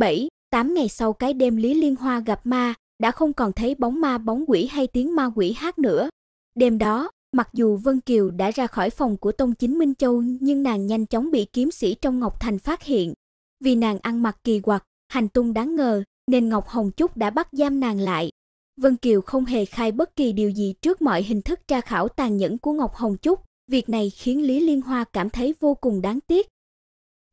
7, 8 ngày sau cái đêm Lý Liên Hoa gặp ma, đã không còn thấy bóng ma bóng quỷ hay tiếng ma quỷ hát nữa. Đêm đó, mặc dù Vân Kiều đã ra khỏi phòng của Tông Chính Minh Châu nhưng nàng nhanh chóng bị kiếm sĩ trong Ngọc Thành phát hiện. Vì nàng ăn mặc kỳ quặc, hành tung đáng ngờ, nên Ngọc Hồng Trúc đã bắt giam nàng lại. Vân Kiều không hề khai bất kỳ điều gì trước mọi hình thức tra khảo tàn nhẫn của Ngọc Hồng Trúc. Việc này khiến Lý Liên Hoa cảm thấy vô cùng đáng tiếc,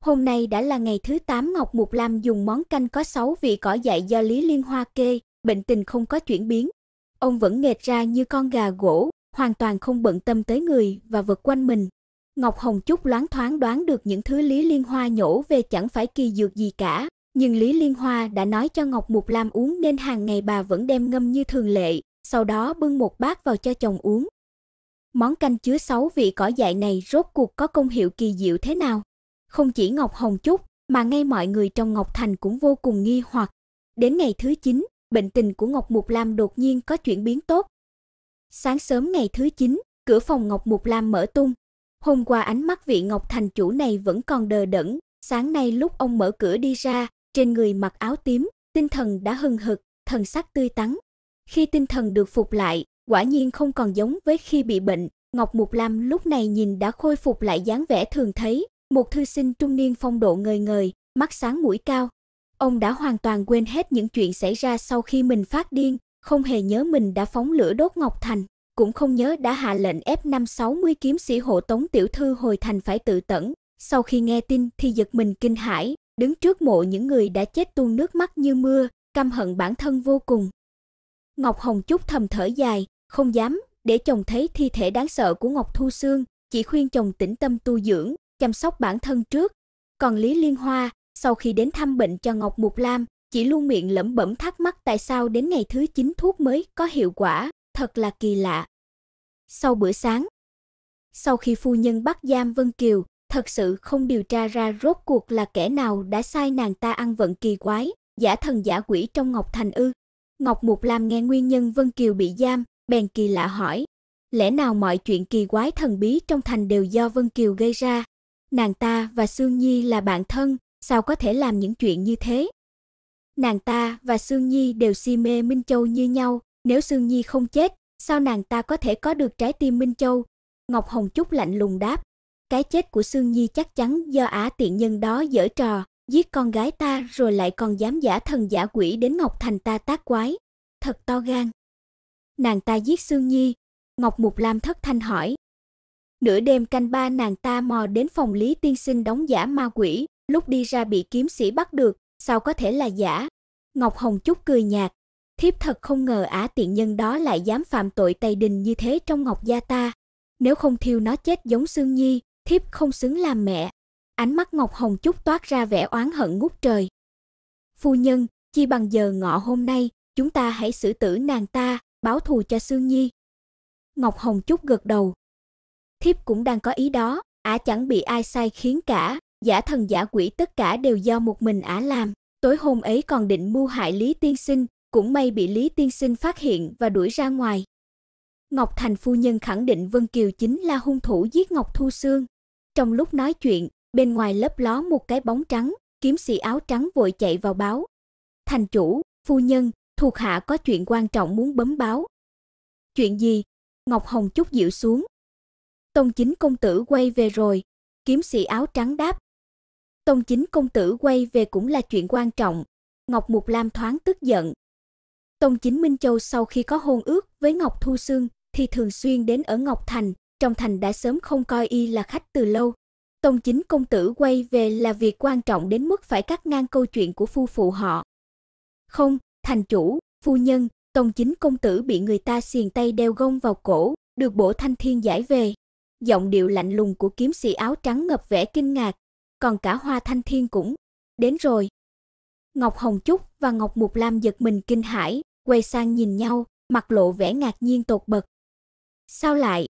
Hôm nay đã là ngày thứ 8 Ngọc Mục Lam dùng món canh có 6 vị cỏ dại do Lý Liên Hoa kê, bệnh tình không có chuyển biến. Ông vẫn nghệt ra như con gà gỗ, hoàn toàn không bận tâm tới người và vật quanh mình. Ngọc Hồng Trúc loáng thoáng đoán được những thứ Lý Liên Hoa nhổ về chẳng phải kỳ dược gì cả, nhưng Lý Liên Hoa đã nói cho Ngọc Mục Lam uống nên hàng ngày bà vẫn đem ngâm như thường lệ, sau đó bưng một bát vào cho chồng uống. Món canh chứa sáu vị cỏ dại này rốt cuộc có công hiệu kỳ diệu thế nào? Không chỉ Ngọc Hồng Trúc, mà ngay mọi người trong Ngọc Thành cũng vô cùng nghi hoặc. Đến ngày thứ 9, bệnh tình của Ngọc Mục Lam đột nhiên có chuyển biến tốt. Sáng sớm ngày thứ 9, cửa phòng Ngọc Mục Lam mở tung. Hôm qua ánh mắt vị Ngọc Thành chủ này vẫn còn đờ đẫn, sáng nay lúc ông mở cửa đi ra, trên người mặc áo tím, tinh thần đã hưng hực, thần sắc tươi tắn. Khi tinh thần được phục lại, quả nhiên không còn giống với khi bị bệnh, Ngọc Mục Lam lúc này nhìn đã khôi phục lại dáng vẻ thường thấy, một thư sinh trung niên phong độ ngời ngời, mắt sáng mũi cao. Ông đã hoàn toàn quên hết những chuyện xảy ra sau khi mình phát điên, không hề nhớ mình đã phóng lửa đốt Ngọc Thành, cũng không nhớ đã hạ lệnh ép năm 60 kiếm sĩ hộ tống tiểu thư hồi thành phải tự tẩn. Sau khi nghe tin thì giật mình kinh hãi, đứng trước mộ những người đã chết tuôn nước mắt như mưa, căm hận bản thân vô cùng. Ngọc Hồng Trúc thầm thở dài, không dám, để chồng thấy thi thể đáng sợ của Ngọc Thu Sương, chỉ khuyên chồng tĩnh tâm tu dưỡng, chăm sóc bản thân trước. Còn Lý Liên Hoa, sau khi đến thăm bệnh cho Ngọc Mục Lam, chỉ luôn miệng lẩm bẩm thắc mắc tại sao đến ngày thứ 9 thuốc mới có hiệu quả, thật là kỳ lạ. Sau bữa sáng, sau khi phu nhân bắt giam Vân Kiều, thật sự không điều tra ra rốt cuộc là kẻ nào đã sai nàng ta ăn vận kỳ quái, giả thần giả quỷ trong Ngọc Thành ư. Ngọc Mục Lam nghe nguyên nhân Vân Kiều bị giam, bèn kỳ lạ hỏi, lẽ nào mọi chuyện kỳ quái thần bí trong thành đều do Vân Kiều gây ra? nàng ta và Sương Nhi là bạn thân, sao có thể làm những chuyện như thế? Nàng ta và Sương Nhi đều si mê Minh Châu như nhau, nếu Sương Nhi không chết, sao nàng ta có thể có được trái tim Minh Châu? Ngọc Hồng Trúc lạnh lùng đáp, cái chết của Sương Nhi chắc chắn do ả tiện nhân đó dở trò, giết con gái ta rồi lại còn dám giả thần giả quỷ đến Ngọc Thành ta tác quái, thật to gan. Nàng ta giết Sương Nhi, Ngọc Mục Lam thất thanh hỏi, Nửa đêm canh ba nàng ta mò đến phòng Lý Tiên Sinh đóng giả ma quỷ, lúc đi ra bị kiếm sĩ bắt được, sao có thể là giả? Ngọc Hồng Chúc cười nhạt, thiếp thật không ngờ á tiện nhân đó lại dám phạm tội tày đình như thế trong Ngọc gia ta. Nếu không thiêu nó chết giống Sương Nhi, thiếp không xứng làm mẹ. Ánh mắt Ngọc Hồng Chúc toát ra vẻ oán hận ngút trời. Phu nhân, chi bằng giờ ngọ hôm nay, chúng ta hãy xử tử nàng ta, báo thù cho Sương Nhi. Ngọc Hồng Chúc gật đầu, thiếp cũng đang có ý đó ả chẳng bị ai sai khiến cả giả thần giả quỷ tất cả đều do một mình ả làm tối hôm ấy còn định mưu hại lý tiên sinh cũng may bị lý tiên sinh phát hiện và đuổi ra ngoài ngọc thành phu nhân khẳng định vân kiều chính là hung thủ giết ngọc thu sương trong lúc nói chuyện bên ngoài lấp ló một cái bóng trắng kiếm sĩ áo trắng vội chạy vào báo thành chủ phu nhân thuộc hạ có chuyện quan trọng muốn bấm báo chuyện gì ngọc hồng chút dịu xuống Tông chính công tử quay về rồi, kiếm sĩ áo trắng đáp. Tông chính công tử quay về cũng là chuyện quan trọng, Ngọc Mục Lam thoáng tức giận. Tông chính Minh Châu sau khi có hôn ước với Ngọc Thu Sương thì thường xuyên đến ở Ngọc Thành, trong thành đã sớm không coi y là khách từ lâu. Tông chính công tử quay về là việc quan trọng đến mức phải cắt ngang câu chuyện của phu phụ họ. Không, thành chủ, phu nhân, tông chính công tử bị người ta xiềng tay đeo gông vào cổ, được bổ thanh thiên giải về giọng điệu lạnh lùng của kiếm sĩ áo trắng ngập vẻ kinh ngạc, còn cả Hoa Thanh Thiên cũng đến rồi. Ngọc Hồng Trúc và Ngọc Mục Lam giật mình kinh hãi, quay sang nhìn nhau, mặt lộ vẻ ngạc nhiên tột bậc. Sao lại?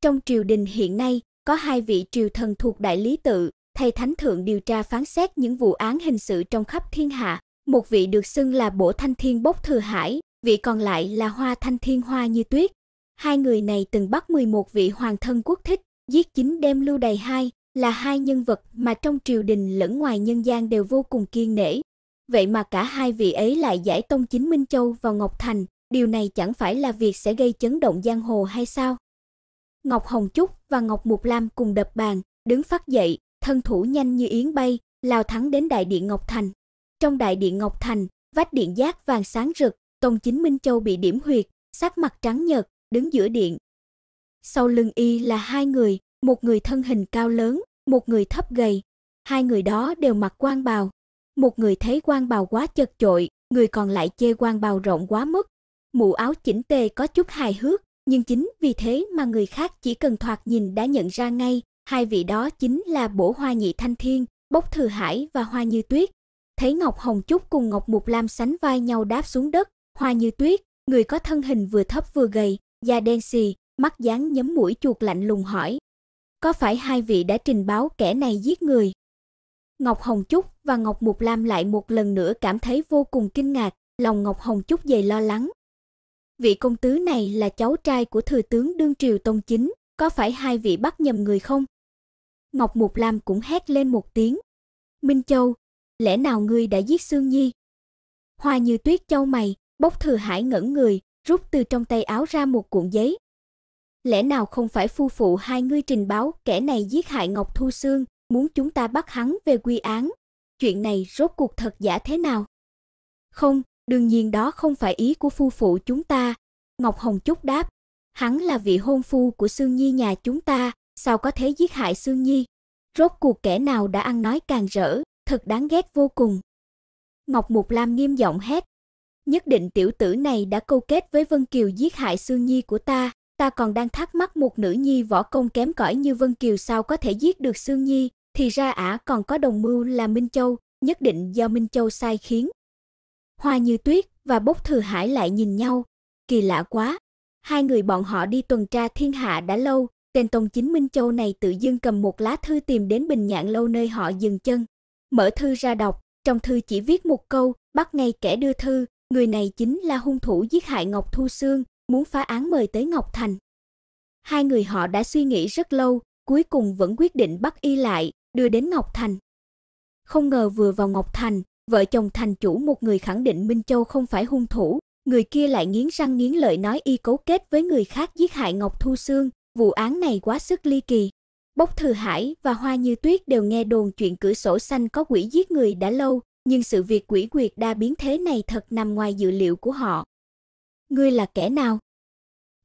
Trong triều đình hiện nay, có hai vị triều thần thuộc đại lý tự, thay thánh thượng điều tra phán xét những vụ án hình sự trong khắp thiên hạ, một vị được xưng là Bổ Thanh Thiên Bốc Thừa Hải, vị còn lại là Hoa Thanh Thiên Hoa Như Tuyết, Hai người này từng bắt 11 vị hoàng thân quốc thích, giết chính đem lưu đầy hai, là hai nhân vật mà trong triều đình lẫn ngoài nhân gian đều vô cùng kiên nể. Vậy mà cả hai vị ấy lại giải tông chính Minh Châu vào Ngọc Thành, điều này chẳng phải là việc sẽ gây chấn động giang hồ hay sao? Ngọc Hồng Trúc và Ngọc Mục Lam cùng đập bàn, đứng phát dậy, thân thủ nhanh như yến bay, lao thẳng đến đại điện Ngọc Thành. Trong đại điện Ngọc Thành, vách điện giác vàng sáng rực, Tông Chính Minh Châu bị điểm huyệt, sắc mặt trắng nhợt, đứng giữa điện. Sau lưng y là hai người, một người thân hình cao lớn, một người thấp gầy. Hai người đó đều mặc quan bào. Một người thấy quan bào quá chật chội, người còn lại chê quan bào rộng quá mức. Mũ áo chỉnh tề có chút hài hước, nhưng chính vì thế mà người khác chỉ cần thoạt nhìn đã nhận ra ngay, hai vị đó chính là Bổ Hoa Nhị Thanh Thiên, Bốc Thừa Hải và Hoa Như Tuyết. Thấy Ngọc Hồng Trúc cùng Ngọc Mục Lam sánh vai nhau đáp xuống đất, Hoa Như Tuyết, người có thân hình vừa thấp vừa gầy, da đen xì, mắt dán nhấm mũi chuột lạnh lùng hỏi. Có phải hai vị đã trình báo kẻ này giết người? Ngọc Hồng Trúc và Ngọc Mục Lam lại một lần nữa cảm thấy vô cùng kinh ngạc, lòng Ngọc Hồng Trúc dày lo lắng. Vị công tứ này là cháu trai của thừa tướng đương triều Tông Chính, có phải hai vị bắt nhầm người không? Ngọc Mục Lam cũng hét lên một tiếng. Minh Châu, lẽ nào ngươi đã giết Sương Nhi? Hoa như tuyết châu mày, bốc thừa hải ngẩn người, rút từ trong tay áo ra một cuộn giấy. Lẽ nào không phải phu phụ hai ngươi trình báo kẻ này giết hại Ngọc Thu Sương, muốn chúng ta bắt hắn về quy án? Chuyện này rốt cuộc thật giả thế nào? Không, đương nhiên đó không phải ý của phu phụ chúng ta. Ngọc Hồng Trúc đáp, hắn là vị hôn phu của Sương Nhi nhà chúng ta, sao có thể giết hại Sương Nhi? Rốt cuộc kẻ nào đã ăn nói càng rỡ, thật đáng ghét vô cùng. Ngọc Mục Lam nghiêm giọng hét, nhất định tiểu tử này đã câu kết với Vân Kiều giết hại Sương Nhi của ta. Ta còn đang thắc mắc một nữ nhi võ công kém cỏi như Vân Kiều sao có thể giết được Sương Nhi, thì ra ả còn có đồng mưu là Minh Châu, nhất định do Minh Châu sai khiến. Hoa Như Tuyết và Bốc Thừa Hải lại nhìn nhau, kỳ lạ quá. Hai người bọn họ đi tuần tra thiên hạ đã lâu, tên Tông Chính Minh Châu này tự dưng cầm một lá thư tìm đến Bình Nhạn lâu nơi họ dừng chân. Mở thư ra đọc, trong thư chỉ viết một câu, bắt ngay kẻ đưa thư, người này chính là hung thủ giết hại Ngọc Thu Sương, muốn phá án mời tới Ngọc Thành. Hai người họ đã suy nghĩ rất lâu, cuối cùng vẫn quyết định bắt y lại, đưa đến Ngọc Thành. Không ngờ vừa vào Ngọc Thành, vợ chồng thành chủ một người khẳng định Minh Châu không phải hung thủ, người kia lại nghiến răng nghiến lợi nói y cấu kết với người khác giết hại Ngọc Thu Sương, vụ án này quá sức ly kỳ. Bốc Thừa Hải và Hoa Như Tuyết đều nghe đồn chuyện cửa sổ xanh có quỷ giết người đã lâu, nhưng sự việc quỷ quyệt đa biến thế này thật nằm ngoài dự liệu của họ. Ngươi là kẻ nào?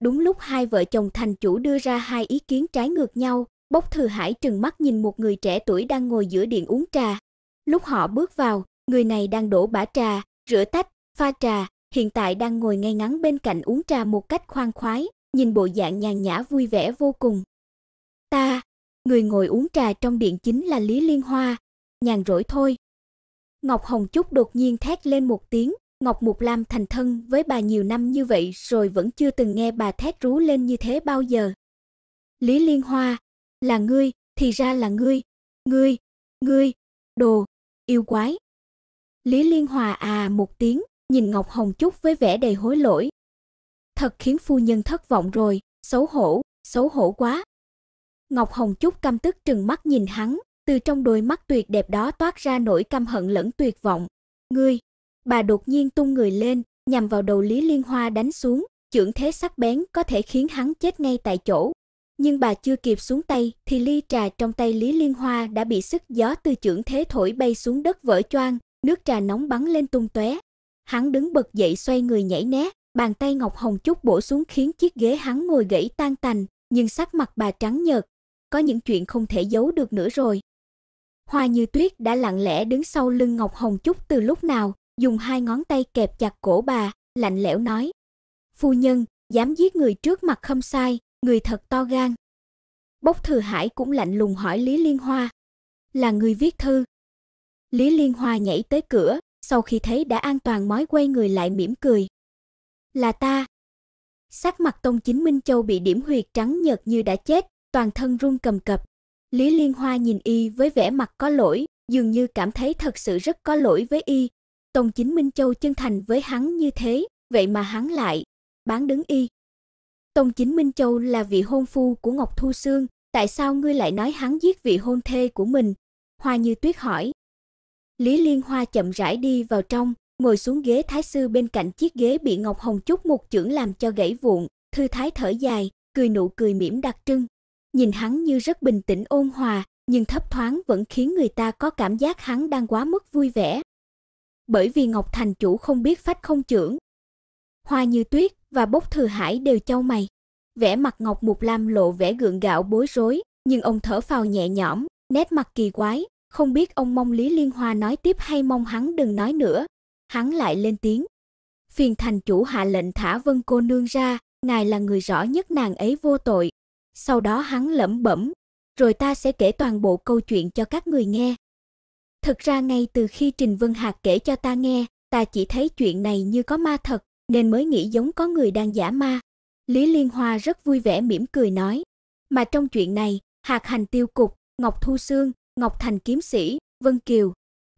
Đúng lúc hai vợ chồng thành chủ đưa ra hai ý kiến trái ngược nhau, Bốc Thừa Hải trừng mắt nhìn một người trẻ tuổi đang ngồi giữa điện uống trà. Lúc họ bước vào, người này đang đổ bã trà, rửa tách, pha trà, hiện tại đang ngồi ngay ngắn bên cạnh uống trà một cách khoan khoái, nhìn bộ dạng nhàn nhã vui vẻ vô cùng. Ta, người ngồi uống trà trong điện chính là Lý Liên Hoa, nhàn rỗi thôi, Ngọc Hồng Trúc đột nhiên thét lên một tiếng, Ngọc Mục Lam thành thân với bà nhiều năm như vậy rồi vẫn chưa từng nghe bà thét rú lên như thế bao giờ. Lý Liên Hoa, là ngươi, thì ra là ngươi, ngươi, ngươi, đồ, yêu quái. Lý Liên Hòa à một tiếng, nhìn Ngọc Hồng Trúc với vẻ đầy hối lỗi. Thật khiến phu nhân thất vọng rồi, xấu hổ, xấu hổ quá. Ngọc Hồng Trúc căm tức trừng mắt nhìn hắn, từ trong đôi mắt tuyệt đẹp đó toát ra nỗi căm hận lẫn tuyệt vọng. "Ngươi!" Bà đột nhiên tung người lên, nhằm vào đầu Lý Liên Hoa đánh xuống, chưởng thế sắc bén có thể khiến hắn chết ngay tại chỗ. Nhưng bà chưa kịp xuống tay thì ly trà trong tay Lý Liên Hoa đã bị sức gió từ chưởng thế thổi bay xuống đất vỡ choang, nước trà nóng bắn lên tung tóe. Hắn đứng bật dậy xoay người nhảy né, bàn tay Ngọc Hồng chút bổ xuống khiến chiếc ghế hắn ngồi gãy tan tành, nhưng sắc mặt bà trắng nhợt. Có những chuyện không thể giấu được nữa rồi. Hoa Như Tuyết đã lặng lẽ đứng sau lưng Ngọc Hồng Chúc từ lúc nào, dùng hai ngón tay kẹp chặt cổ bà, lạnh lẽo nói: "Phu nhân, dám giết người trước mặt không sai, người thật to gan." Bốc Thừa Hải cũng lạnh lùng hỏi Lý Liên Hoa: "Là người viết thư?" Lý Liên Hoa nhảy tới cửa, sau khi thấy đã an toàn mói quay người lại mỉm cười. "Là ta." Sắc mặt Tông Chính Minh Châu bị điểm huyệt trắng nhợt như đã chết, toàn thân run cầm cập. Lý Liên Hoa nhìn y với vẻ mặt có lỗi, dường như cảm thấy thật sự rất có lỗi với y. Tông Chính Minh Châu chân thành với hắn như thế, vậy mà hắn lại bán đứng y. Tông Chính Minh Châu là vị hôn phu của Ngọc Thu Sương, tại sao ngươi lại nói hắn giết vị hôn thê của mình? Hoa Như Tuyết hỏi. Lý Liên Hoa chậm rãi đi vào trong, ngồi xuống ghế thái sư bên cạnh chiếc ghế bị Ngọc Hồng Trúc một chưởng làm cho gãy vụn, thư thái thở dài, cười nụ cười mỉm đặc trưng nhìn hắn như rất bình tĩnh ôn hòa, nhưng thấp thoáng vẫn khiến người ta có cảm giác hắn đang quá mức vui vẻ. Bởi vì Ngọc Thành chủ không biết phách không trưởng. Hoa Như Tuyết và Bốc Thừa Hải đều chau mày. Vẻ mặt Ngọc Mục Lam lộ vẻ gượng gạo bối rối, nhưng ông thở phào nhẹ nhõm, nét mặt kỳ quái, không biết ông mong Lý Liên Hoa nói tiếp hay mong hắn đừng nói nữa. Hắn lại lên tiếng. Phiền thành chủ hạ lệnh thả Vân cô nương ra, ngài là người rõ nhất nàng ấy vô tội, sau đó hắn lẩm bẩm, rồi ta sẽ kể toàn bộ câu chuyện cho các người nghe. thực ra ngay từ khi Trình Vân Hạc kể cho ta nghe, ta chỉ thấy chuyện này như có ma thật, nên mới nghĩ giống có người đang giả ma. Lý Liên Hoa rất vui vẻ mỉm cười nói, mà trong chuyện này, Hạc Hành Tiêu Cục, Ngọc Thu Sương, Ngọc Thành Kiếm Sĩ, Vân Kiều,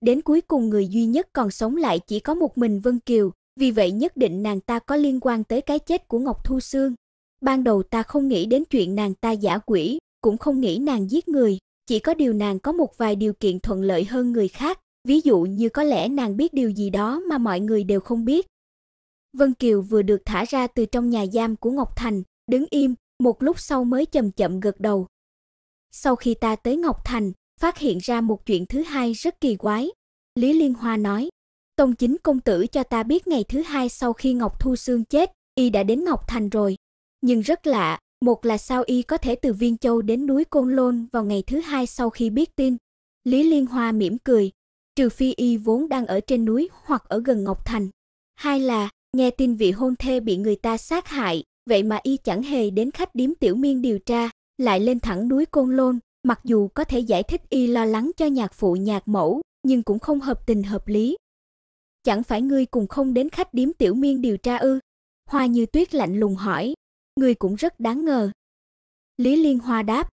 đến cuối cùng người duy nhất còn sống lại chỉ có một mình Vân Kiều, vì vậy nhất định nàng ta có liên quan tới cái chết của Ngọc Thu Sương ban đầu ta không nghĩ đến chuyện nàng ta giả quỷ, cũng không nghĩ nàng giết người, chỉ có điều nàng có một vài điều kiện thuận lợi hơn người khác, ví dụ như có lẽ nàng biết điều gì đó mà mọi người đều không biết. Vân Kiều vừa được thả ra từ trong nhà giam của Ngọc Thành, đứng im, một lúc sau mới chậm chậm gật đầu. Sau khi ta tới Ngọc Thành, phát hiện ra một chuyện thứ hai rất kỳ quái. Lý Liên Hoa nói, Tông chính công tử cho ta biết ngày thứ hai sau khi Ngọc Thu Sương chết, y đã đến Ngọc Thành rồi, nhưng rất lạ, một là sao y có thể từ Viên Châu đến núi Côn Lôn vào ngày thứ hai sau khi biết tin. Lý Liên Hoa mỉm cười, trừ phi y vốn đang ở trên núi hoặc ở gần Ngọc Thành. Hai là, nghe tin vị hôn thê bị người ta sát hại, vậy mà y chẳng hề đến khách điếm Tiểu Miên điều tra, lại lên thẳng núi Côn Lôn, mặc dù có thể giải thích y lo lắng cho nhạc phụ nhạc mẫu, nhưng cũng không hợp tình hợp lý. Chẳng phải ngươi cùng không đến khách điếm Tiểu Miên điều tra ư? Hoa Như Tuyết lạnh lùng hỏi. Ngươi cũng rất đáng ngờ. Lý Liên Hoa đáp,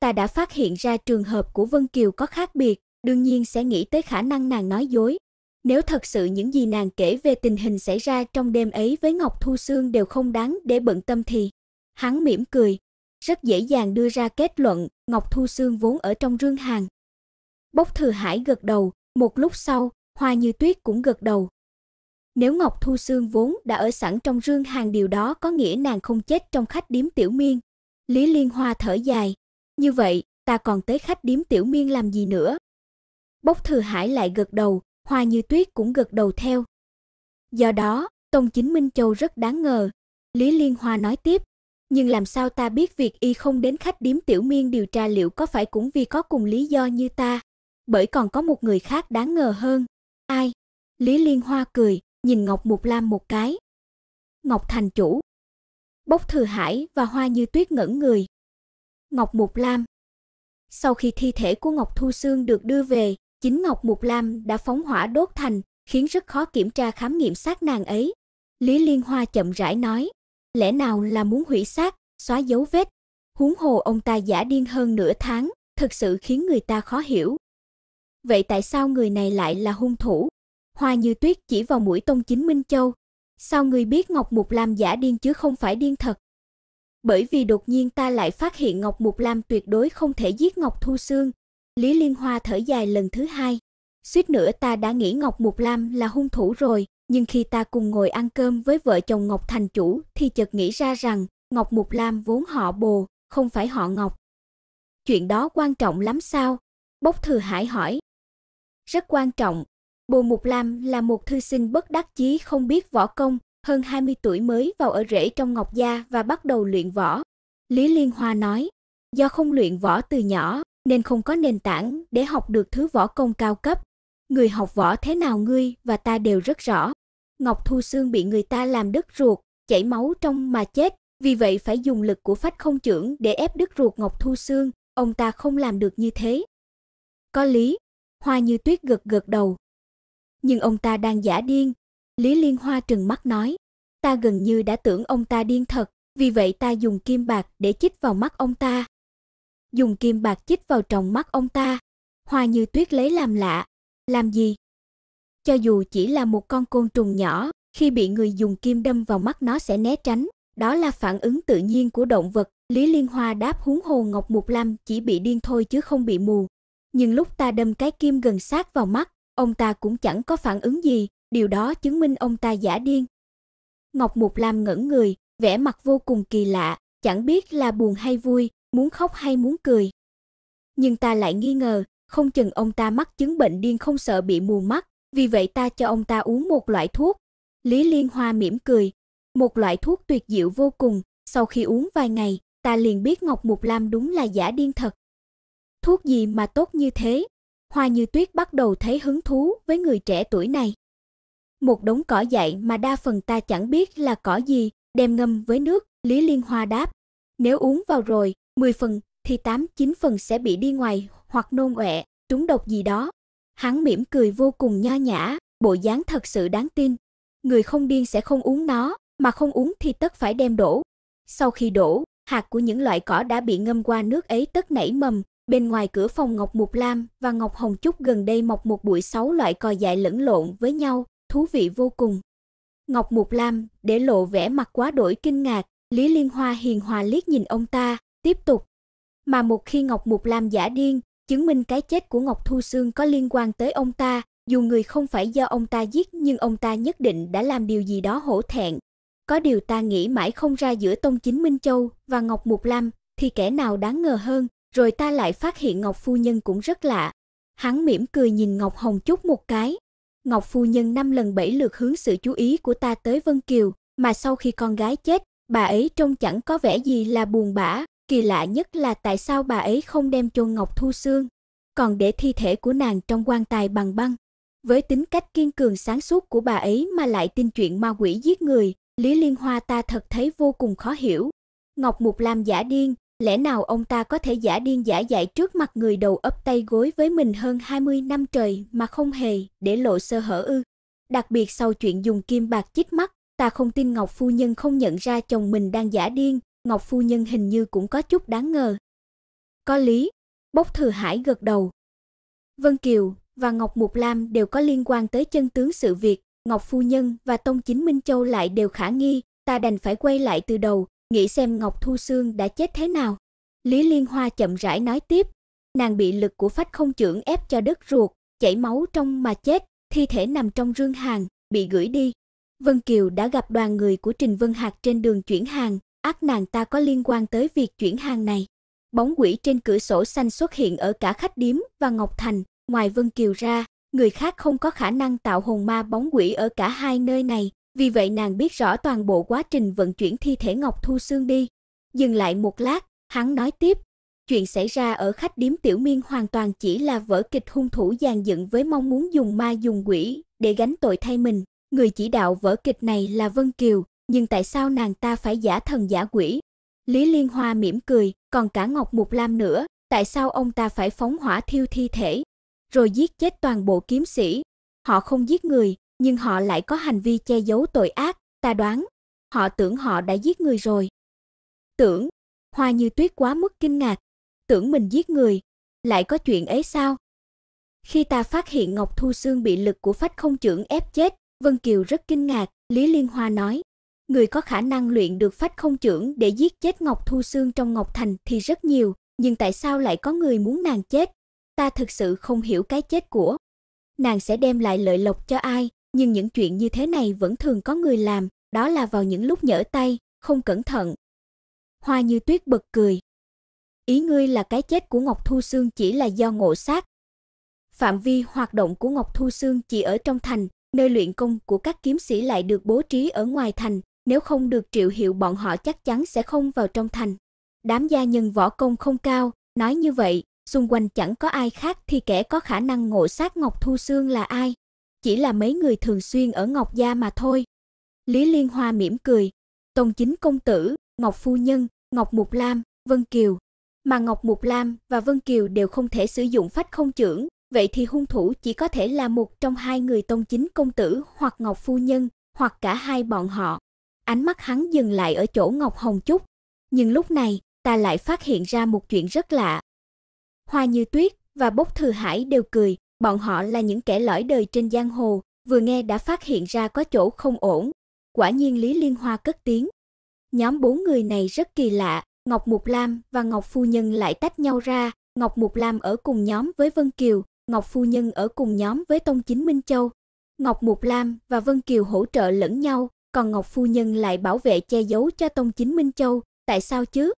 ta đã phát hiện ra trường hợp của Vân Kiều có khác biệt, đương nhiên sẽ nghĩ tới khả năng nàng nói dối. Nếu thật sự những gì nàng kể về tình hình xảy ra trong đêm ấy với Ngọc Thu Sương đều không đáng để bận tâm thì, hắn mỉm cười, rất dễ dàng đưa ra kết luận Ngọc Thu Sương vốn ở trong rương hàng. Bốc Thừa Hải gật đầu, một lúc sau, Hoa Như Tuyết cũng gật đầu. Nếu Ngọc Thu Sương vốn đã ở sẵn trong rương hàng điều đó có nghĩa nàng không chết trong khách điếm tiểu miên. Lý Liên Hoa thở dài. Như vậy, ta còn tới khách điếm tiểu miên làm gì nữa? Bốc Thừa Hải lại gật đầu, Hoa Như Tuyết cũng gật đầu theo. Do đó, Tông Chính Minh Châu rất đáng ngờ. Lý Liên Hoa nói tiếp, nhưng làm sao ta biết việc y không đến khách điếm tiểu miên điều tra liệu có phải cũng vì có cùng lý do như ta? Bởi còn có một người khác đáng ngờ hơn. Ai? Lý Liên Hoa cười, nhìn Ngọc Mục Lam một cái. Ngọc Thành Chủ Bốc Thừa Hải và Hoa Như Tuyết ngẩn người. Ngọc Mục Lam Sau khi thi thể của Ngọc Thu Sương được đưa về, chính Ngọc Mục Lam đã phóng hỏa đốt thành, khiến rất khó kiểm tra khám nghiệm xác nàng ấy. Lý Liên Hoa chậm rãi nói, lẽ nào là muốn hủy xác, xóa dấu vết. Huống hồ ông ta giả điên hơn nửa tháng, thật sự khiến người ta khó hiểu. Vậy tại sao người này lại là hung thủ? Hoa Như Tuyết chỉ vào mũi Tông Chính Minh Châu. Sao người biết Ngọc Mục Lam giả điên chứ không phải điên thật? Bởi vì đột nhiên ta lại phát hiện Ngọc Mục Lam tuyệt đối không thể giết Ngọc Thu Sương. Lý Liên Hoa thở dài lần thứ hai. Suýt nữa ta đã nghĩ Ngọc Mục Lam là hung thủ rồi, nhưng khi ta cùng ngồi ăn cơm với vợ chồng Ngọc Thành Chủ thì chợt nghĩ ra rằng Ngọc Mục Lam vốn họ bồ, không phải họ Ngọc. Chuyện đó quan trọng lắm sao? Bốc Thừa Hải hỏi. Rất quan trọng, Bồ Mục Lam là một thư sinh bất đắc chí không biết võ công, hơn 20 tuổi mới vào ở rễ trong Ngọc Gia và bắt đầu luyện võ. Lý Liên Hoa nói, do không luyện võ từ nhỏ nên không có nền tảng để học được thứ võ công cao cấp. Người học võ thế nào ngươi và ta đều rất rõ. Ngọc Thu Sương bị người ta làm đứt ruột, chảy máu trong mà chết, vì vậy phải dùng lực của phách không trưởng để ép đứt ruột Ngọc Thu Sương. ông ta không làm được như thế. Có lý, Hoa Như Tuyết gật gật đầu, nhưng ông ta đang giả điên. Lý Liên Hoa trừng mắt nói, ta gần như đã tưởng ông ta điên thật, vì vậy ta dùng kim bạc để chích vào mắt ông ta. Dùng kim bạc chích vào trong mắt ông ta. Hoa Như Tuyết lấy làm lạ, làm gì? Cho dù chỉ là một con côn trùng nhỏ, khi bị người dùng kim đâm vào mắt nó sẽ né tránh, đó là phản ứng tự nhiên của động vật. Lý Liên Hoa đáp huống hồ Ngọc Mục Lam chỉ bị điên thôi chứ không bị mù. Nhưng lúc ta đâm cái kim gần sát vào mắt, Ông ta cũng chẳng có phản ứng gì, điều đó chứng minh ông ta giả điên. Ngọc Mục Lam ngẩn người, vẻ mặt vô cùng kỳ lạ, chẳng biết là buồn hay vui, muốn khóc hay muốn cười. Nhưng ta lại nghi ngờ, không chừng ông ta mắc chứng bệnh điên không sợ bị mù mắt, vì vậy ta cho ông ta uống một loại thuốc. Lý Liên Hoa mỉm cười, một loại thuốc tuyệt diệu vô cùng, sau khi uống vài ngày, ta liền biết Ngọc Mục Lam đúng là giả điên thật. Thuốc gì mà tốt như thế? Hoa Như Tuyết bắt đầu thấy hứng thú với người trẻ tuổi này. Một đống cỏ dại mà đa phần ta chẳng biết là cỏ gì, đem ngâm với nước, Lý Liên Hoa đáp. Nếu uống vào rồi, 10 phần thì 8 9 phần sẽ bị đi ngoài hoặc nôn ọe, trúng độc gì đó. Hắn mỉm cười vô cùng nho nhã, bộ dáng thật sự đáng tin. Người không điên sẽ không uống nó, mà không uống thì tất phải đem đổ. Sau khi đổ, hạt của những loại cỏ đã bị ngâm qua nước ấy tất nảy mầm, Bên ngoài cửa phòng Ngọc Mục Lam và Ngọc Hồng Trúc gần đây mọc một bụi sáu loại cò dại lẫn lộn với nhau, thú vị vô cùng. Ngọc Mục Lam để lộ vẻ mặt quá đổi kinh ngạc, Lý Liên Hoa hiền hòa liếc nhìn ông ta, tiếp tục. Mà một khi Ngọc Mục Lam giả điên, chứng minh cái chết của Ngọc Thu Sương có liên quan tới ông ta, dù người không phải do ông ta giết nhưng ông ta nhất định đã làm điều gì đó hổ thẹn. Có điều ta nghĩ mãi không ra giữa Tông Chính Minh Châu và Ngọc Mục Lam thì kẻ nào đáng ngờ hơn, rồi ta lại phát hiện Ngọc phu nhân cũng rất lạ. Hắn mỉm cười nhìn Ngọc Hồng chút một cái. Ngọc phu nhân năm lần bảy lượt hướng sự chú ý của ta tới Vân Kiều, mà sau khi con gái chết, bà ấy trông chẳng có vẻ gì là buồn bã, kỳ lạ nhất là tại sao bà ấy không đem chôn Ngọc Thu Xương, còn để thi thể của nàng trong quan tài bằng băng. Với tính cách kiên cường sáng suốt của bà ấy mà lại tin chuyện ma quỷ giết người, Lý Liên Hoa ta thật thấy vô cùng khó hiểu. Ngọc Mục làm giả điên, Lẽ nào ông ta có thể giả điên giả dại trước mặt người đầu ấp tay gối với mình hơn 20 năm trời mà không hề để lộ sơ hở ư? Đặc biệt sau chuyện dùng kim bạc chích mắt, ta không tin Ngọc Phu Nhân không nhận ra chồng mình đang giả điên, Ngọc Phu Nhân hình như cũng có chút đáng ngờ. Có lý, Bốc Thừa Hải gật đầu. Vân Kiều và Ngọc Mục Lam đều có liên quan tới chân tướng sự việc, Ngọc Phu Nhân và Tông Chính Minh Châu lại đều khả nghi, ta đành phải quay lại từ đầu, nghĩ xem Ngọc Thu Sương đã chết thế nào. Lý Liên Hoa chậm rãi nói tiếp, nàng bị lực của phách không trưởng ép cho đứt ruột, chảy máu trong mà chết, thi thể nằm trong rương hàng, bị gửi đi. Vân Kiều đã gặp đoàn người của Trình Vân Hạc trên đường chuyển hàng, ác nàng ta có liên quan tới việc chuyển hàng này. Bóng quỷ trên cửa sổ xanh xuất hiện ở cả khách điếm và Ngọc Thành, ngoài Vân Kiều ra, người khác không có khả năng tạo hồn ma bóng quỷ ở cả hai nơi này, vì vậy nàng biết rõ toàn bộ quá trình vận chuyển thi thể Ngọc Thu Sương đi. Dừng lại một lát, hắn nói tiếp, chuyện xảy ra ở khách điếm Tiểu Miên hoàn toàn chỉ là vở kịch hung thủ dàn dựng với mong muốn dùng ma dùng quỷ để gánh tội thay mình. Người chỉ đạo vở kịch này là Vân Kiều, nhưng tại sao nàng ta phải giả thần giả quỷ? Lý Liên Hoa mỉm cười, còn cả Ngọc Mục Lam nữa, tại sao ông ta phải phóng hỏa thiêu thi thể, rồi giết chết toàn bộ kiếm sĩ? Họ không giết người, nhưng họ lại có hành vi che giấu tội ác, ta đoán, họ tưởng họ đã giết người rồi. Tưởng, Hoa Như Tuyết quá mức kinh ngạc, tưởng mình giết người, lại có chuyện ấy sao? Khi ta phát hiện Ngọc Thu Xương bị lực của phách không trưởng ép chết, Vân Kiều rất kinh ngạc, Lý Liên Hoa nói, người có khả năng luyện được phách không trưởng để giết chết Ngọc Thu Xương trong Ngọc Thành thì rất nhiều, nhưng tại sao lại có người muốn nàng chết? Ta thực sự không hiểu cái chết của. Nàng sẽ đem lại lợi lộc cho ai? nhưng những chuyện như thế này vẫn thường có người làm, đó là vào những lúc nhỡ tay, không cẩn thận. Hoa Như Tuyết bật cười. Ý ngươi là cái chết của Ngọc Thu xương chỉ là do ngộ sát. Phạm vi hoạt động của Ngọc Thu xương chỉ ở trong thành, nơi luyện công của các kiếm sĩ lại được bố trí ở ngoài thành, nếu không được triệu hiệu bọn họ chắc chắn sẽ không vào trong thành. Đám gia nhân võ công không cao, nói như vậy, xung quanh chẳng có ai khác thì kẻ có khả năng ngộ sát Ngọc Thu xương là ai? chỉ là mấy người thường xuyên ở Ngọc gia mà thôi. Lý Liên Hoa mỉm cười, Tông chính công tử, Ngọc phu nhân, Ngọc Mục Lam, Vân Kiều, mà Ngọc Mục Lam và Vân Kiều đều không thể sử dụng phách không trưởng, vậy thì hung thủ chỉ có thể là một trong hai người Tông chính công tử hoặc Ngọc phu nhân, hoặc cả hai bọn họ. Ánh mắt hắn dừng lại ở chỗ Ngọc Hồng Chúc. nhưng lúc này, ta lại phát hiện ra một chuyện rất lạ. Hoa Như Tuyết và Bốc Thư Hải đều cười, Bọn họ là những kẻ lõi đời trên giang hồ, vừa nghe đã phát hiện ra có chỗ không ổn. Quả nhiên Lý Liên Hoa cất tiếng. Nhóm bốn người này rất kỳ lạ, Ngọc Mục Lam và Ngọc Phu Nhân lại tách nhau ra, Ngọc Mục Lam ở cùng nhóm với Vân Kiều, Ngọc Phu Nhân ở cùng nhóm với Tông Chính Minh Châu. Ngọc Mục Lam và Vân Kiều hỗ trợ lẫn nhau, còn Ngọc Phu Nhân lại bảo vệ che giấu cho Tông Chính Minh Châu, tại sao chứ?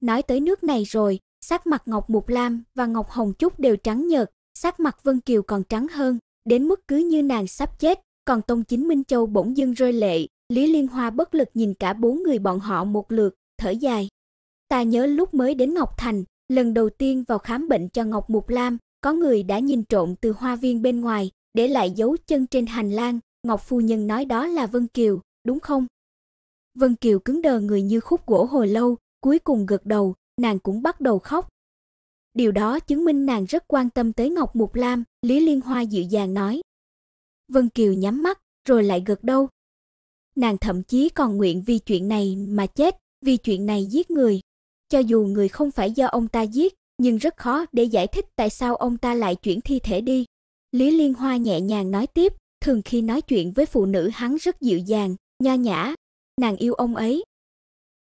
Nói tới nước này rồi, sắc mặt Ngọc Mục Lam và Ngọc Hồng Trúc đều trắng nhợt, sắc mặt Vân Kiều còn trắng hơn, đến mức cứ như nàng sắp chết, còn Tông Chính Minh Châu bỗng dưng rơi lệ, Lý Liên Hoa bất lực nhìn cả bốn người bọn họ một lượt, thở dài. Ta nhớ lúc mới đến Ngọc Thành, lần đầu tiên vào khám bệnh cho Ngọc Mục Lam, có người đã nhìn trộm từ hoa viên bên ngoài, để lại dấu chân trên hành lang, Ngọc phu nhân nói đó là Vân Kiều, đúng không? Vân Kiều cứng đờ người như khúc gỗ hồi lâu, cuối cùng gật đầu, nàng cũng bắt đầu khóc, Điều đó chứng minh nàng rất quan tâm tới Ngọc Mục Lam, Lý Liên Hoa dịu dàng nói. Vân Kiều nhắm mắt, rồi lại gật đầu. Nàng thậm chí còn nguyện vì chuyện này mà chết, vì chuyện này giết người. Cho dù người không phải do ông ta giết, nhưng rất khó để giải thích tại sao ông ta lại chuyển thi thể đi. Lý Liên Hoa nhẹ nhàng nói tiếp, thường khi nói chuyện với phụ nữ hắn rất dịu dàng, nho nhã, nàng yêu ông ấy.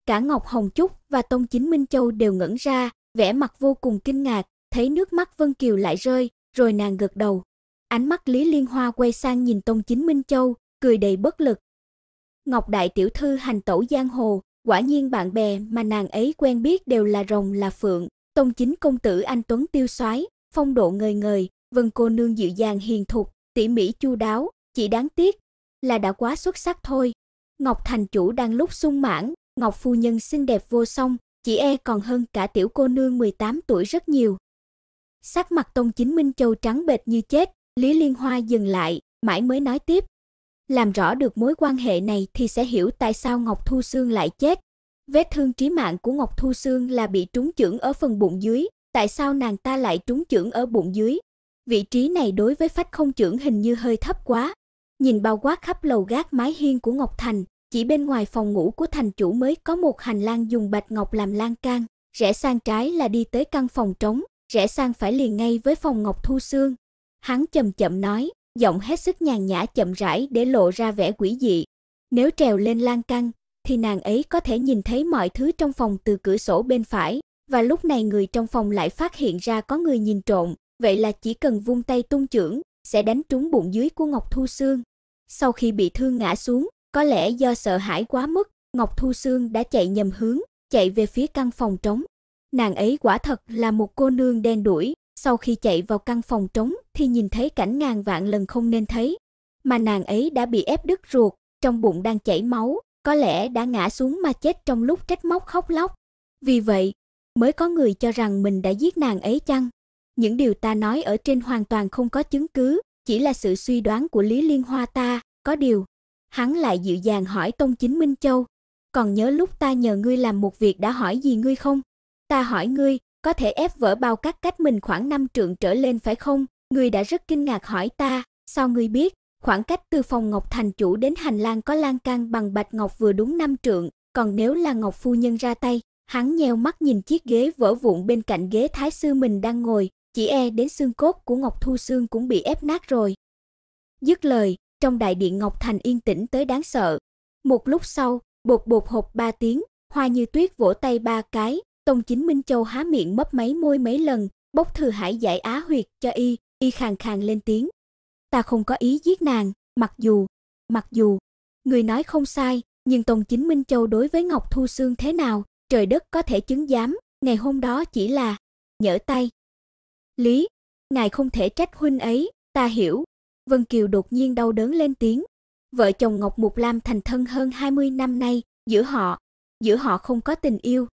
Cả Ngọc Hồng Trúc và Tông Chính Minh Châu đều ngẩn ra, vẻ mặt vô cùng kinh ngạc, thấy nước mắt Vân Kiều lại rơi, rồi nàng gật đầu. Ánh mắt Lý Liên Hoa quay sang nhìn Tông Chính Minh Châu, cười đầy bất lực. Ngọc đại tiểu thư hành tẩu giang hồ, quả nhiên bạn bè mà nàng ấy quen biết đều là rồng là phượng, Tông Chính công tử anh tuấn tiêu soái, phong độ ngời ngời, Vân cô nương dịu dàng hiền thục, tỉ mỉ chu đáo, chỉ đáng tiếc là đã quá xuất sắc thôi. Ngọc thành chủ đang lúc sung mãn, Ngọc phu nhân xinh đẹp vô song, chỉ e còn hơn cả tiểu cô nương 18 tuổi rất nhiều. Sắc mặt Tông Chính Minh Châu trắng bệch như chết, Lý Liên Hoa dừng lại, mãi mới nói tiếp. Làm rõ được mối quan hệ này thì sẽ hiểu tại sao Ngọc Thu Sương lại chết. Vết thương trí mạng của Ngọc Thu Sương là bị trúng chưởng ở phần bụng dưới, tại sao nàng ta lại trúng chưởng ở bụng dưới? Vị trí này đối với phách không chưởng hình như hơi thấp quá. Nhìn bao quát khắp lầu gác mái hiên của Ngọc Thành, chỉ bên ngoài phòng ngủ của thành chủ mới có một hành lang dùng bạch ngọc làm lan can, rẽ sang trái là đi tới căn phòng trống, rẽ sang phải liền ngay với phòng Ngọc Thu xương. Hắn chậm chậm nói, giọng hết sức nhàn nhã chậm rãi để lộ ra vẻ quỷ dị. Nếu trèo lên lan can thì nàng ấy có thể nhìn thấy mọi thứ trong phòng từ cửa sổ bên phải, và lúc này người trong phòng lại phát hiện ra có người nhìn trộm, vậy là chỉ cần vung tay tung chưởng sẽ đánh trúng bụng dưới của Ngọc Thu xương. Sau khi bị thương ngã xuống, có lẽ do sợ hãi quá mức, Ngọc Thu Sương đã chạy nhầm hướng, chạy về phía căn phòng trống. Nàng ấy quả thật là một cô nương đen đuổi, sau khi chạy vào căn phòng trống thì nhìn thấy cảnh ngàn vạn lần không nên thấy, mà nàng ấy đã bị ép đứt ruột, trong bụng đang chảy máu, có lẽ đã ngã xuống mà chết trong lúc trách móc khóc lóc. Vì vậy, mới có người cho rằng mình đã giết nàng ấy chăng? Những điều ta nói ở trên hoàn toàn không có chứng cứ, chỉ là sự suy đoán của Lý Liên Hoa ta, có điều, Hắn lại dịu dàng hỏi Tông Chính Minh Châu, còn nhớ lúc ta nhờ ngươi làm một việc đã hỏi gì ngươi không? Ta hỏi ngươi, có thể ép vỡ bao cát cách mình khoảng 5 trượng trở lên phải không? Ngươi đã rất kinh ngạc hỏi ta, sao ngươi biết? Khoảng cách từ phòng Ngọc Thành chủ đến hành lang có lan can bằng bạch ngọc vừa đúng 5 trượng, còn nếu là Ngọc phu nhân ra tay, hắn nheo mắt nhìn chiếc ghế vỡ vụn bên cạnh ghế thái sư mình đang ngồi, chỉ e đến xương cốt của Ngọc Thu Xương cũng bị ép nát rồi. Dứt lời, trong đại điện Ngọc Thành yên tĩnh tới đáng sợ. Một lúc sau, bột bột hộp ba tiếng, hoa như tuyết vỗ tay ba cái, Tông Chính Minh Châu há miệng mấp máy môi mấy lần, bốc thừa hải giải á huyệt cho y, y khàn khàn lên tiếng. Ta không có ý giết nàng, mặc dù, mặc dù, người nói không sai, nhưng Tông Chính Minh Châu đối với Ngọc Thu Sương thế nào, trời đất có thể chứng giám, ngày hôm đó chỉ là nhỡ tay. Lý, ngài không thể trách huynh ấy, ta hiểu, Vân Kiều đột nhiên đau đớn lên tiếng. Vợ chồng Ngọc Mục Lam thành thân hơn 20 năm nay, giữa họ, giữa họ không có tình yêu.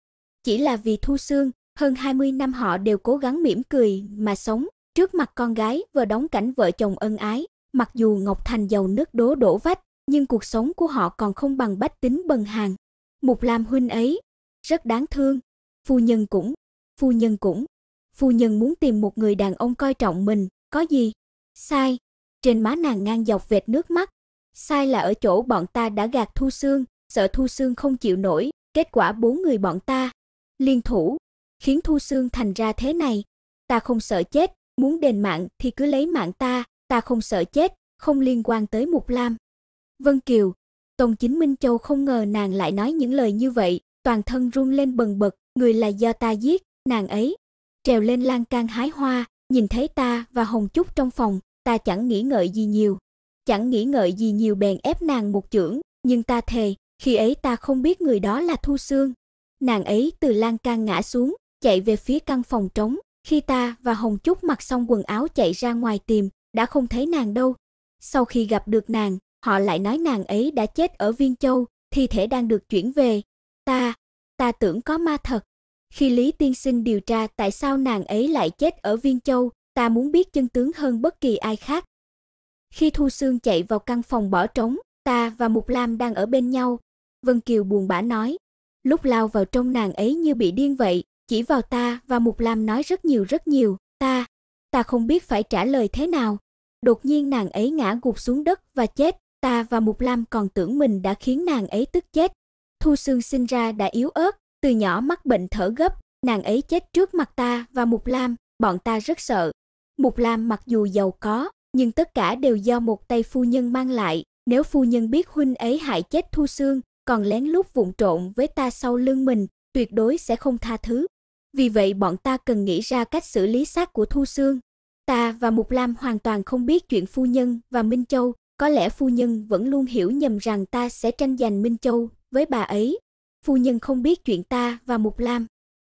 Chỉ là vì Thu xương. hơn 20 năm họ đều cố gắng mỉm cười mà sống, trước mặt con gái vừa đóng cảnh vợ chồng ân ái. Mặc dù Ngọc Thành giàu nước đố đổ vách, nhưng cuộc sống của họ còn không bằng bách tính bần hàng. Mục Lam huynh ấy rất đáng thương, phu nhân cũng, phu nhân cũng, phu nhân muốn tìm một người đàn ông coi trọng mình, có gì sai? Trên má nàng ngang dọc vệt nước mắt. Sai là ở chỗ bọn ta đã gạt Thu Xương, sợ Thu Xương không chịu nổi, kết quả bốn người bọn ta liên thủ, khiến Thu Xương thành ra thế này. Ta không sợ chết, muốn đền mạng thì cứ lấy mạng ta, ta không sợ chết, không liên quan tới Mục Lam. Vân Kiều, Tông Chính Minh Châu không ngờ nàng lại nói những lời như vậy, toàn thân run lên bần bật, người là do ta giết, nàng ấy trèo lên lan can hái hoa, nhìn thấy ta và Hồng Trúc trong phòng, ta chẳng nghĩ ngợi gì nhiều. Chẳng nghĩ ngợi gì nhiều bèn ép nàng một chưởng, nhưng ta thề, khi ấy ta không biết người đó là Thu Sương. Nàng ấy từ lan can ngã xuống, chạy về phía căn phòng trống, khi ta và Hồng Trúc mặc xong quần áo chạy ra ngoài tìm, đã không thấy nàng đâu. Sau khi gặp được nàng, họ lại nói nàng ấy đã chết ở Viên Châu, thi thể đang được chuyển về. Ta, ta tưởng có ma thật. Khi Lý Tiên Sinh điều tra tại sao nàng ấy lại chết ở Viên Châu, ta muốn biết chân tướng hơn bất kỳ ai khác. Khi Thu Sương chạy vào căn phòng bỏ trống, ta và Mục Lam đang ở bên nhau, Vân Kiều buồn bã nói, lúc lao vào trong nàng ấy như bị điên vậy, chỉ vào ta và Mục Lam nói rất nhiều rất nhiều, ta, ta không biết phải trả lời thế nào. Đột nhiên nàng ấy ngã gục xuống đất và chết, ta và Mục Lam còn tưởng mình đã khiến nàng ấy tức chết. Thu Sương sinh ra đã yếu ớt, từ nhỏ mắc bệnh thở gấp, nàng ấy chết trước mặt ta và Mục Lam, bọn ta rất sợ, Mục Lam mặc dù giàu có, nhưng tất cả đều do một tay phu nhân mang lại. Nếu phu nhân biết huynh ấy hại chết Thu Sương, còn lén lút vụng trộn với ta sau lưng mình, tuyệt đối sẽ không tha thứ. Vì vậy bọn ta cần nghĩ ra cách xử lý xác của Thu Sương. Ta và Mục Lam hoàn toàn không biết chuyện phu nhân và Minh Châu, có lẽ phu nhân vẫn luôn hiểu nhầm rằng ta sẽ tranh giành Minh Châu với bà ấy. Phu nhân không biết chuyện ta và Mục Lam